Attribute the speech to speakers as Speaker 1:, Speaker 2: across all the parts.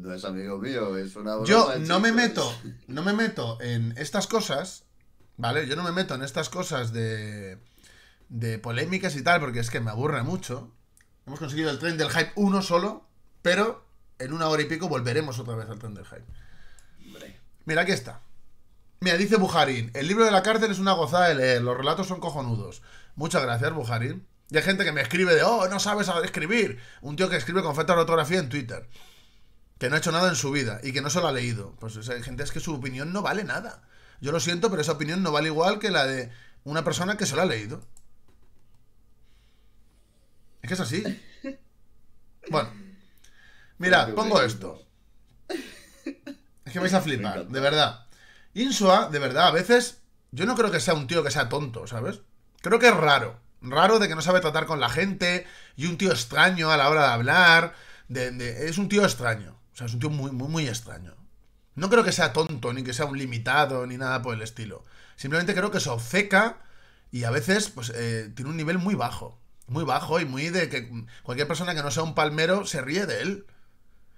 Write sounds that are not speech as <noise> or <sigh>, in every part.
Speaker 1: no es amigo mío, es una Yo no me meto,
Speaker 2: <laughs> no me meto en estas cosas, ¿vale? Yo no me meto en estas cosas de, de polémicas y tal, porque es que me aburre mucho. Hemos conseguido el tren del hype uno solo, pero en una hora y pico volveremos otra vez al tren del hype. Mira, aquí está. Mira, dice Bujarín, el libro de la cárcel es una gozada de leer, los relatos son cojonudos. Muchas gracias, Bujarín. Y hay gente que me escribe de, oh, no sabes escribir. Un tío que escribe con falta de ortografía en Twitter que no ha hecho nada en su vida y que no se lo ha leído. Pues hay gente es que su opinión no vale nada. Yo lo siento, pero esa opinión no vale igual que la de una persona que se lo ha leído. Es que es así. <laughs> Bueno. Mirad, pongo esto. Es que vais a flipar, de verdad. Insua, de verdad, a veces yo no creo que sea un tío que sea tonto, ¿sabes? Creo que es raro. Raro de que no sabe tratar con la gente y un tío extraño a la hora de hablar. de, es un tío extraño. O sea, es un tío muy, muy, muy extraño. No creo que sea tonto, ni que sea un limitado, ni nada por el estilo. Simplemente creo que se obceca y a veces pues, eh, tiene un nivel muy bajo. Muy bajo y muy de que cualquier persona que no sea un palmero se ríe de él.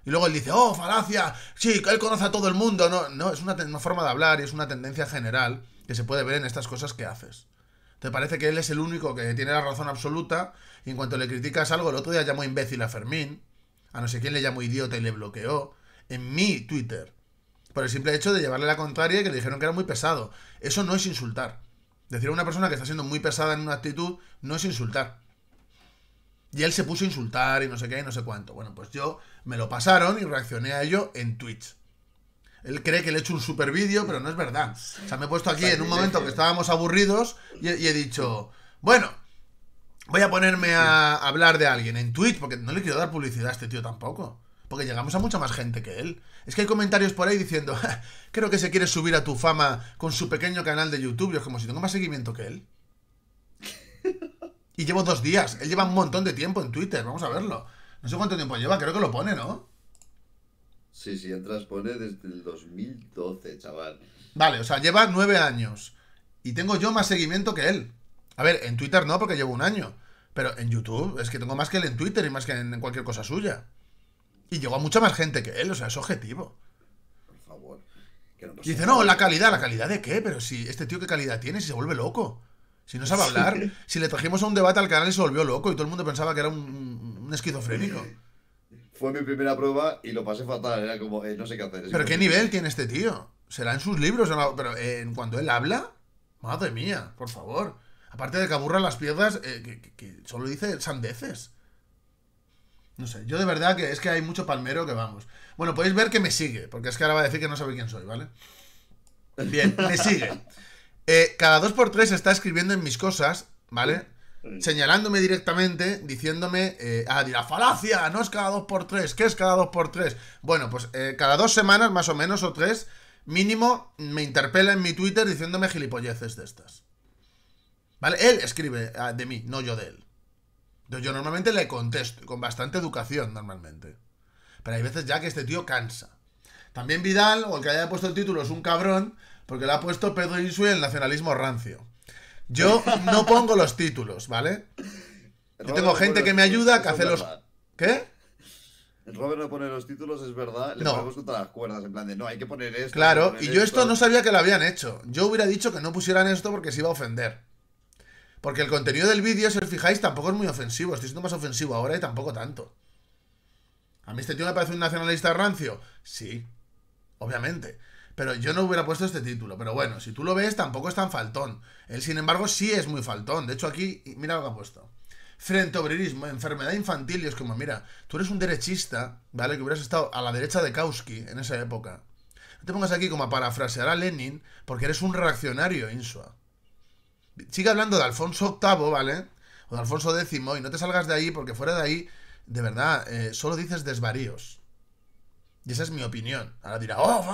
Speaker 2: Y luego él dice, oh, falacia, sí, él conoce a todo el mundo. No, no, es una, forma de hablar y es una tendencia general que se puede ver en estas cosas que haces. Te parece que él es el único que tiene la razón absoluta y en cuanto le criticas algo, el otro día llamó imbécil a Fermín a no sé quién le llamó idiota y le bloqueó en mi Twitter. Por el simple hecho de llevarle la contraria y que le dijeron que era muy pesado. Eso no es insultar. Decir a una persona que está siendo muy pesada en una actitud no es insultar. Y él se puso a insultar y no sé qué y no sé cuánto. Bueno, pues yo me lo pasaron y reaccioné a ello en Twitch. Él cree que le he hecho un super vídeo, pero no es verdad. O sea, me he puesto aquí en un momento que estábamos aburridos y, he dicho, bueno, Voy a ponerme a hablar de alguien en Twitch, porque no le quiero dar publicidad a este tío tampoco. Porque llegamos a mucha más gente que él. Es que hay comentarios por ahí diciendo, <laughs> creo que se quiere subir a tu fama con su pequeño canal de YouTube. es como si tengo más seguimiento que él. Y llevo dos días. Él lleva un montón de tiempo en Twitter. Vamos a verlo. No sé cuánto tiempo lleva. Creo que lo pone, ¿no?
Speaker 1: Sí, sí, entras, pone desde el 2012, chaval.
Speaker 2: Vale, o sea, lleva nueve años. Y tengo yo más seguimiento que él. A ver, en Twitter no, porque llevo un año. Pero en YouTube, es que tengo más que él en Twitter y más que en cualquier cosa suya. Y llegó a mucha más gente que él, o sea, es objetivo. Por favor. dice, no, la calidad, ¿la calidad de qué? Pero si este tío, ¿qué calidad tiene? Si se vuelve loco. Si no sabe hablar. Si le trajimos a un debate al canal y se volvió loco y todo el mundo pensaba que era un, esquizofrénico.
Speaker 1: Fue mi primera prueba y lo pasé fatal. Era como, eh, no sé qué hacer. Pero qué nivel
Speaker 2: tiene este tío. Será en sus libros, pero eh, en cuando él habla. Madre mía, por favor. Aparte de que aburran las piedras eh, que, solo dice sandeces. No sé, yo de verdad que es que hay mucho palmero que vamos. Bueno, podéis ver que me sigue, porque es que ahora va a decir que no sabe quién soy, ¿vale? Bien, me sigue. Eh, cada dos por tres está escribiendo en mis cosas, ¿vale? Señalándome directamente, diciéndome, eh, ah, dirá, falacia, no es cada dos por tres, ¿qué es cada dos por tres? Bueno, pues cada dos semanas más o menos o tres, mínimo, me interpela en mi Twitter diciéndome gilipolleces de estas. Él escribe ah, de mí, no yo de él. yo normalmente le contesto, con bastante educación normalmente. Pero hay veces ya que este tío cansa. También Vidal, o el que haya puesto el título, es un cabrón, porque le ha puesto Pedro Insue el nacionalismo rancio. Yo <laughs> no pongo los títulos, ¿vale? Yo tengo gente que me ayuda, que hace los... ¿Qué?
Speaker 1: Robert no pone los títulos, es verdad. Le no. ponemos todas las cuerdas, en plan de no, hay que poner esto. Claro, y yo
Speaker 2: esto no sabía que lo habían hecho. Yo hubiera dicho que no pusieran esto porque se iba a ofender. Porque el contenido del vídeo, si os fijáis, tampoco es muy ofensivo. Estoy siendo más ofensivo ahora y tampoco tanto. ¿A mí este tío me parece un nacionalista rancio? Sí, obviamente. Pero yo no hubiera puesto este título. Pero bueno, si tú lo ves, tampoco es tan faltón. Él, sin embargo, sí es muy faltón. De hecho, aquí, mira lo que ha puesto. Frente obrerismo, enfermedad infantil. Y es como, mira, tú eres un derechista, ¿vale? Que hubieras estado a la derecha de Kausky en esa época. No te pongas aquí como a parafrasear a Lenin, porque eres un reaccionario, Insua sigue hablando de Alfonso VIII, ¿vale? O de Alfonso X, y no te salgas de ahí porque fuera de ahí, de verdad, eh, solo dices desvaríos. Y esa es mi opinión. Ahora dirá, oh,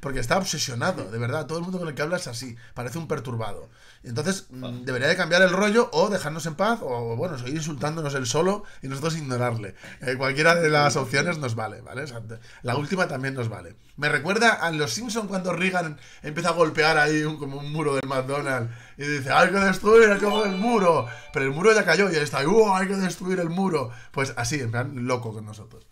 Speaker 2: porque está obsesionado, de verdad. Todo el mundo con el que hablas es así, parece un perturbado. Entonces, mm, debería de cambiar el rollo o dejarnos en paz, o bueno, seguir insultándonos él solo y nosotros ignorarle. Eh, cualquiera de las opciones nos vale, ¿vale? la última también nos vale. Me recuerda a los Simpson cuando Reagan empieza a golpear ahí como un muro del McDonald's y dice, hay que destruir el, el muro. Pero el muro ya cayó y él está ahí, oh, hay que destruir el muro. Pues así, en plan, loco con nosotros.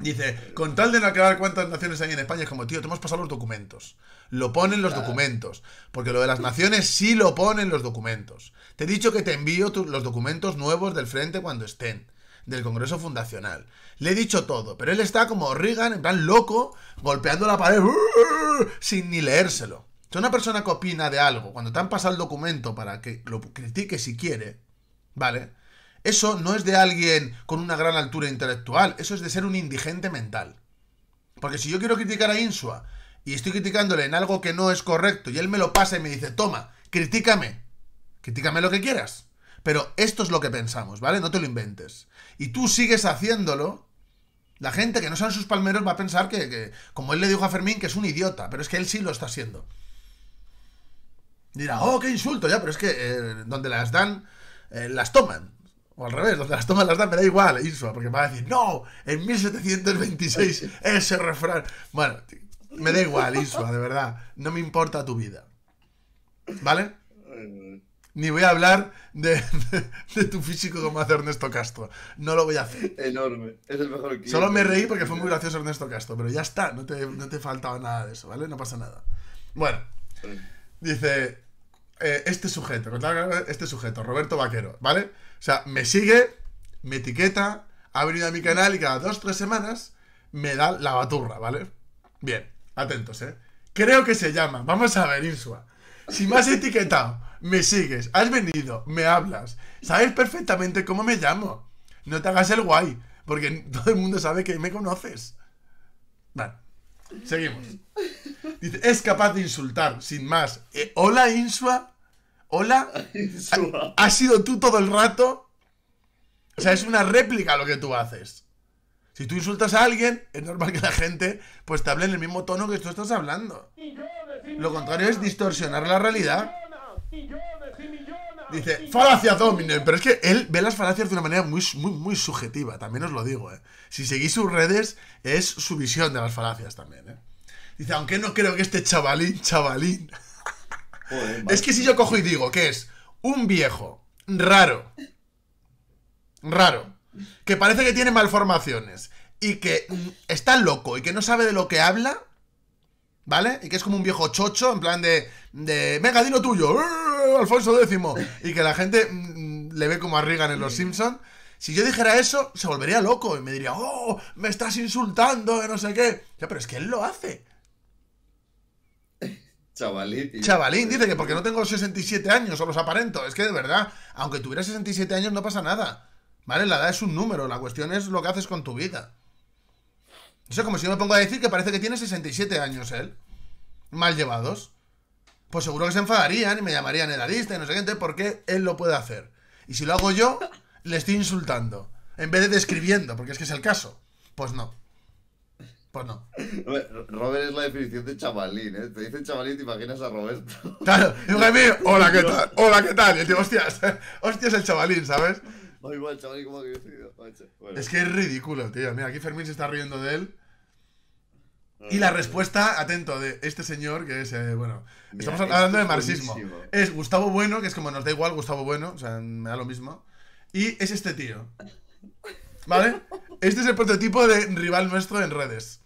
Speaker 2: Dice, con tal de no aclarar cuántas naciones hay en España, es como, tío, te hemos pasado los documentos. Lo ponen los documentos. Porque lo de las naciones sí lo ponen los documentos. Te he dicho que te envío los documentos nuevos del frente cuando estén. Del Congreso Fundacional. Le he dicho todo, pero él está como Reagan, en plan loco, golpeando la pared, <laughs> sin ni leérselo. es una persona que opina de algo, cuando te han pasado el documento para que lo critique si quiere, ¿vale? Eso no es de alguien con una gran altura intelectual, eso es de ser un indigente mental. Porque si yo quiero criticar a Insua y estoy criticándole en algo que no es correcto y él me lo pasa y me dice, toma, critícame, critícame lo que quieras. Pero esto es lo que pensamos, ¿vale? No te lo inventes. Y tú sigues haciéndolo, la gente que no sabe sus palmeros va a pensar que, como él le dijo a Fermín, que es un idiota, pero es que él sí lo está haciendo. Dirá, oh, qué insulto, ya, pero es que eh, donde las dan, eh, las toman. O al revés, donde las tomas las da, me da igual, Insua, porque me va a decir, no, en 1726 <laughs> ese refrán. Bueno, me da igual, Insua, de verdad. No me importa tu vida. ¿Vale? Ni voy a hablar de, tu físico como hace Ernesto Castro. No lo voy a hacer.
Speaker 1: Enorme. Es el mejor Solo me reí porque fue muy
Speaker 2: gracioso Ernesto Castro, pero ya está. No te, no te faltaba nada de eso, ¿vale? No pasa nada. Bueno. Dice, eh, este sujeto, este sujeto, Roberto Vaquero, ¿vale? O sea, me sigue, me etiqueta, ha venido a mi canal y cada dos, tres semanas me da la baturra, ¿vale? Bien, atentos, ¿eh? Creo que se llama, vamos a ver, Insua. Si me has etiquetado, me sigues, has venido, me hablas, sabes perfectamente cómo me llamo. No te hagas el guay, porque <laughs> todo el mundo sabe que me conoces. Vale, seguimos. Dice, es capaz de insultar, sin más. Eh, hola, Insua. Hola. <laughs> Insua. ¿Has sido tú todo el rato? O sea, es una réplica lo que tú haces. Si tú insultas a alguien, es normal que la gente pues te hable en el mismo tono que tú estás hablando. Lo contrario es distorsionar la realidad. Dice, falacia domine pero es que él ve las falacias de una manera muy, muy, muy subjetiva, también os lo digo, ¿eh? Si seguís sus redes, es su visión de las falacias también, ¿eh? Dice, aunque no creo que este chavalín, chavalín. es que si yo cojo y digo que es un viejo raro, raro, que parece que tiene malformaciones y que está loco y que no sabe de lo que habla, ¿vale? Y que es como un viejo chocho, en plan de, de venga, dilo tuyo, Alfonso X, y que la gente mm, mm, le ve como a en Los Simpsons. Si yo dijera eso, se volvería loco y me diría, oh, me estás insultando, no sé qué. Ya, pero es que él lo hace.
Speaker 1: Chavalín, Chavalín, pues, dice
Speaker 2: que pues porque no tengo 67 años o los aparento. Es que de verdad, aunque tuviera 67 años no pasa nada. ¿Vale? La edad es un número, la cuestión es lo que haces con tu vida. Eso es como si yo me pongo a decir que parece que tiene 67 años él. Mal llevados. Pues seguro que se enfadarían y me llamarían edadista y no sé qué, porque él lo puede hacer. Y si lo hago yo, le estoy insultando. En vez de describiendo, porque es que es el caso. Pues no
Speaker 1: no. Robert es la definición de chavalín, ¿eh? Te dicen chavalín, te imaginas a Robert
Speaker 2: <laughs> hola, ¿qué tal? <laughs> Hola, ¿qué tal? el hostias, <laughs> hostias el chavalín, ¿sabes? Es que es ridículo, tío. Mira, aquí Fermín se está riendo de él. Y la respuesta, atento, de este señor, que es, eh, bueno, estamos hablando de marxismo. Es Gustavo Bueno, que es como nos da igual Gustavo Bueno, o sea, me da lo mismo. Y es este tío. ¿Vale? Este es el prototipo de rival nuestro en redes.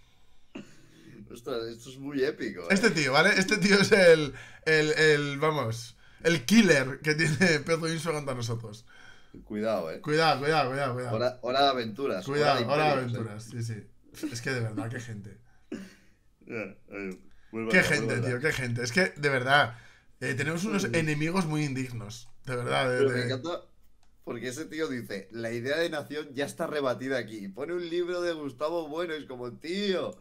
Speaker 2: Ostras, esto es muy épico. Este eh. tío, ¿vale? Este tío es el, el, vamos, el killer que tiene Pedro Inso contra nosotros. Cuidado, eh. Cuidado, cuidado, cuidado. Hora, de aventuras. Cuidado, hora aventuras, eh. sí, sí. Es que de verdad, qué gente. <laughs>
Speaker 1: Eh, qué gente, tío, qué gente. Es que,
Speaker 2: de verdad, tenemos unos enemigos muy indignos. De verdad. De,
Speaker 1: porque ese tío dice, la idea de nación ya está rebatida aquí. Pone un libro de Gustavo Bueno y es como, tío,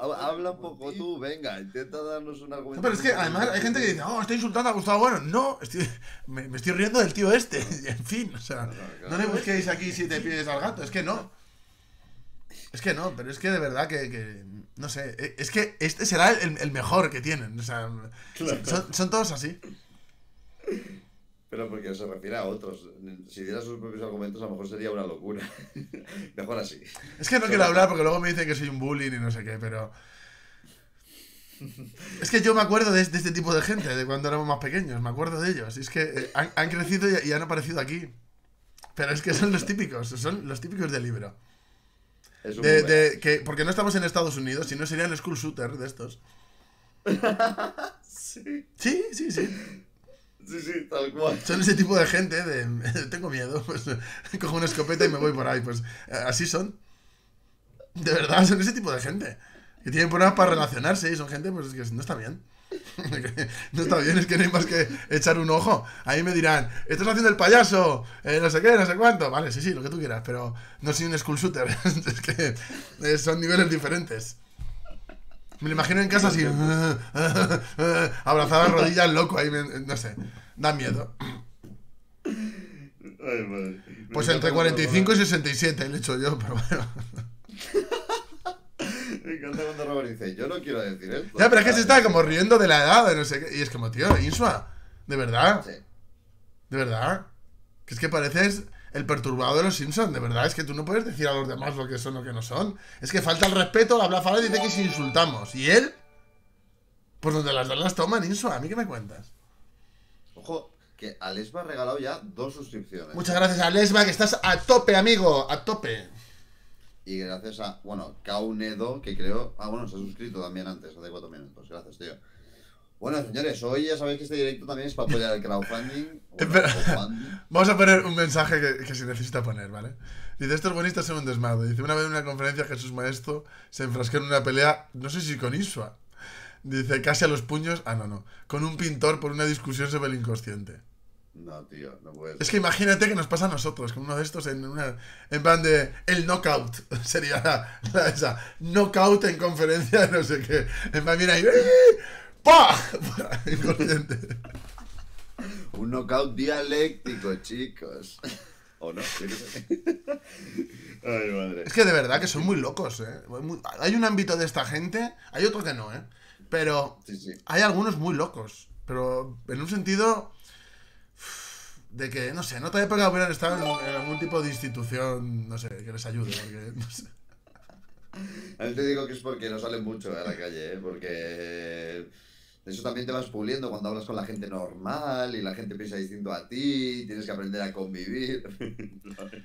Speaker 1: Habla un poco tú, venga, intenta darnos una argumento No, pero es que además hay gente que dice,
Speaker 2: oh, estoy insultando a Gustavo Bueno. No, me, estoy riendo del tío este. <laughs> en fin, o sea, no le busquéis aquí si te pides al gato, es que no. Es que no, pero es que de verdad que, no sé, e, es que este será el, mejor que tienen. O sea, son todos así.
Speaker 1: Pero porque se refiere a otros. Si diera sus propios argumentos, a lo mejor sería una locura. <laughs> Mejor así. Es que no quiero hablar
Speaker 2: porque luego me dicen que soy un bullying y no sé qué, pero. <laughs> Es que yo me acuerdo de, este tipo de gente, de cuando éramos más pequeños, me acuerdo de ellos. Y es que eh, han, crecido y, han aparecido aquí. Pero es que son los típicos, son los típicos del libro.
Speaker 1: de,
Speaker 2: que, porque no estamos en Estados Unidos, si no serían school shooter de estos. <laughs> Sí, sí, sí.
Speaker 1: Sí, sí, tal cual. Son ese tipo
Speaker 2: de gente eh, de <laughs> tengo miedo, pues cojo una escopeta y me voy por ahí. Pues eh, así son. De verdad, son ese tipo de gente. Que tienen problemas para relacionarse y son gente pues que no está bien. <laughs> no está bien, es que no hay más que echar un ojo. Ahí me dirán, estás haciendo el payaso, eh, no sé qué, no sé cuánto. Vale, sí, sí, lo que tú quieras, pero no soy un school shooter. <laughs> es que son niveles diferentes. Me lo imagino en casa así, abrazada las rodillas, loco, ahí, no sé, da miedo. Pues entre 45 y 67 le he hecho yo, pero bueno. <laughs>
Speaker 1: Me encanta cuando Robert dice, yo no quiero decir esto. Ya, pero es que se está como riendo
Speaker 2: de la edad, de no sé Y es como, tío, Insua, de verdad. Sí. De verdad. Que es que pareces el perturbado de los Simpsons, de verdad, es que tú no puedes decir a los demás lo que son o que no son. Es que falta el respeto, la y dice que si insultamos. ¿Y él? Pues donde las las toman, Insua, ¿a mí que me cuentas?
Speaker 1: Ojo, que Alex ha regalado ya dos suscripciones. Muchas gracias,
Speaker 2: Alesba, que estás a tope, amigo, a
Speaker 1: tope. Y gracias a, bueno, Kaunedo, que creo. Ah, bueno, se ha suscrito también antes, hace cuatro minutos. Gracias, tío. Bueno, señores, hoy ya sabéis que este directo también es para apoyar el crowdfunding. Vamos
Speaker 2: a poner un mensaje que, se necesita poner, ¿vale? Dice, estos buenistas son un desmadre. Dice, una vez en una conferencia Jesús Maestro se enfrascó en una pelea, no sé si con Isua. Dice, casi a los puños, ah, no, no, con un pintor por una discusión sobre el inconsciente. No, tío, no puede ser. Es que imagínate que nos pasa a nosotros, con uno de estos en una. En plan de. El knockout. <laughs> Sería la, esa. Knockout en conferencia, <laughs> no sé qué. En plan, mira ahí. ¡Pah!
Speaker 1: Un knockout dialéctico, chicos. ¿O no?
Speaker 2: Ay, madre. Es que de verdad que son muy locos, ¿eh? Hay un ámbito de esta gente, hay otro que no, ¿eh? Pero hay algunos muy locos. Pero en un sentido de que, no sé, no te que hubieran estado en, algún tipo de institución, no sé, que les ayude,
Speaker 1: A mí te digo que es porque no salen mucho a la calle, ¿eh? porque eso también te vas puliendo cuando hablas con la gente normal y la gente piensa distinto a ti, tienes que aprender a convivir.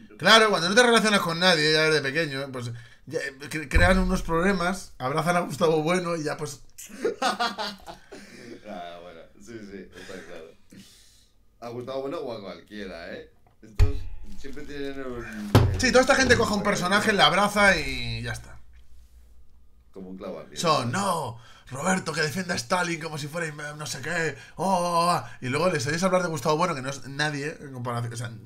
Speaker 2: <laughs> claro, cuando no te relacionas con nadie ya desde pequeño, pues eh, crean unos problemas, abrazan a Gustavo Bueno y ya pues... <laughs> ah, bueno, sí,
Speaker 1: sí, está claro. A Gustavo Bueno o a cualquiera, ¿eh? Estos siempre tienen un...
Speaker 2: Sí, toda esta gente coja un personaje, la abraza y ya está
Speaker 1: como Son, no,
Speaker 2: Roberto, que defienda a Stalin como si fuera no sé qué. Oh, oh, oh, oh, y luego les oyes hablar de Gustavo Bueno, que no es nadie en comparación.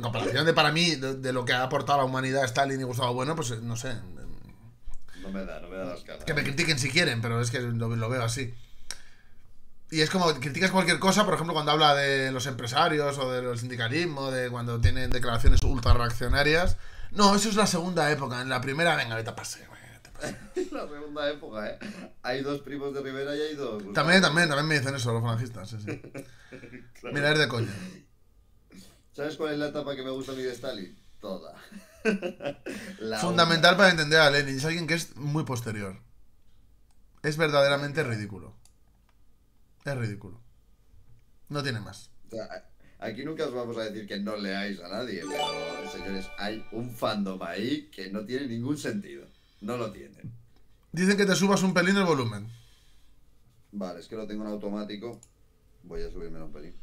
Speaker 2: comparación de para mí, de, lo que ha aportado a la humanidad Stalin y Gustavo Bueno, pues no sé. No me da, no me da Que me critiquen si quieren, pero es que lo, lo veo así. Y es como, criticas cualquier cosa, por ejemplo, cuando habla de los empresarios o del sindicalismo, de cuando tienen declaraciones ultra reaccionarias, no, eso es la segunda época. En la primera, venga, vete a
Speaker 1: Es la segunda época, ¿eh? Hay dos primos de Rivera y hay dos. También, también, también me dicen eso los franjistas, Sí, sí. <laughs> Mira, es de coña. ¿Sabes cuál es la etapa que me gusta a mí de Stalin? Toda. <laughs> Fundamental para entender
Speaker 2: a Lenin. Es alguien que es muy posterior. Es verdaderamente ridículo. Es ridículo. No tiene más.
Speaker 1: Aquí nunca os vamos a decir que no leáis a nadie, pero señores, hay un fandom ahí que no tiene ningún sentido.
Speaker 2: No lo tienen. Dicen que te subas un pelín el volumen.
Speaker 1: Vale, es que lo tengo en automático. Voy a subirme un pelín.